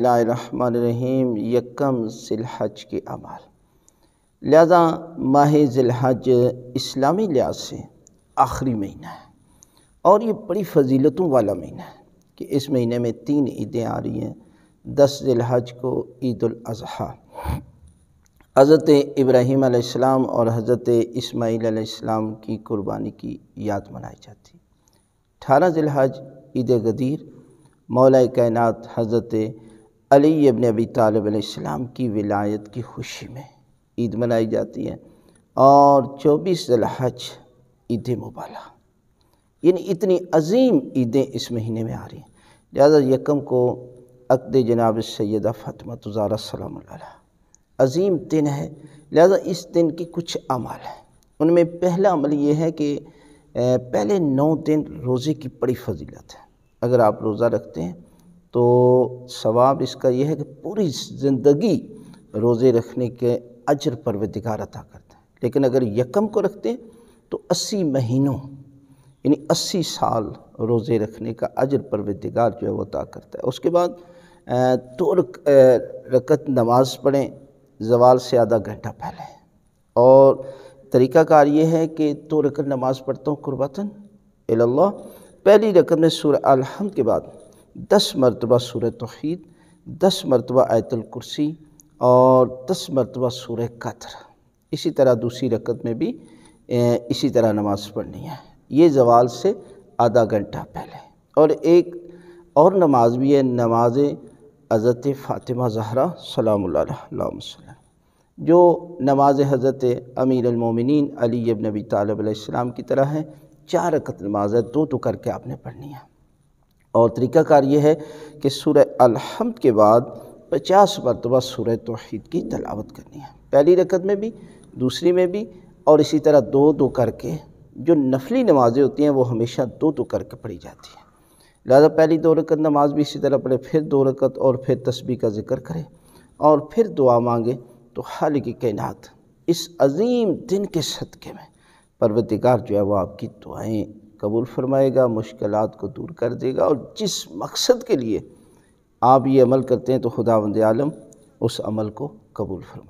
रहीम यकम जिलहज के अमाल लिहाजा माह जिलहज इस्लामी लिहाज से आखिरी महीना है और ये बड़ी फजीलतों वाला महीना है कि इस महीने में तीन ईदें आ रही हैं दस जिलहज को ईदाजी हज़रत इब्राहीम आसमाम और हज़रत इस्माईल आसमाम की क़ुरबानी की याद मनाई जाती अठारह जिलहज ईद गदीर मौल कायनत हज़रत अली अबन अबी तालबाम की विलायत की खुशी में ईद मनाई जाती है और चौबीस हज ईद मुबाला यानी इतनी अजीम ईदें इस महीने में आ रही हैं लिहाजा यकम को अकद जनाब सैदा तुजारा सलाम अजीम दिन है लिहाजा इस दिन की कुछ अमल है उनमें पहला अमल ये है कि पहले नौ दिन रोज़े की बड़ी फजीलत है अगर आप रोज़ा रखते हैं तो सवाब इसका यह है कि पूरी ज़िंदगी रोज़े रखने के अजर परवदिगार अता करते हैं लेकिन अगर यकम को रखते हैं तो अस्सी महीनों यानी अस्सी साल रोज़े रखने का अजर दिगार जो है वो अता करता है उसके बाद तो रक, रकत नमाज पढ़ें जवाल से आधा घंटा पहले और तरीक़ाकार ये है कि तो रकत नमाज पढ़ता हूँ कुर्बातन पहली रकत में अलहम के बाद दस मरतबा सूर तोहद दस मरतबा कुर्सी और दस मरतबा सूर कतर इसी तरह दूसरी रकत में भी इसी तरह नमाज पढ़नी है ये जवाल से आधा घंटा पहले और एक और नमाज भी है नमाज हज़रत फ़ातिमा जहरा सलाम जो नमाज हज़रत अमीरमिन अली नबी तालब की तरह है चार रकत नमाज है दो तो करके आपने पढ़नी है और तरीक़ाकार ये है कि सूर्य अलहमद के बाद पचास मरतबा सूर्य तोहद की तलावत करनी है पहली रकत में भी दूसरी में भी और इसी तरह दो दो करके जो नफली नमाज़ें होती हैं वो हमेशा दो दो करके पढ़ी जाती हैं लिहाजा पहली दो रकत नमाज भी इसी तरह पढ़े फिर दो रकत और फिर तस्बी का जिक्र करें और फिर दुआ मांगे तो हाल की कायनात इस अजीम दिन के सदक़े में परवतिकार जो है वो आपकी दुआएँ कबूल फरमाएगा मुश्किल को दूर कर देगा और जिस मकसद के लिए आप ये अमल करते हैं तो खुदा वंद आलम उस अमल को कबूल फरमाएगा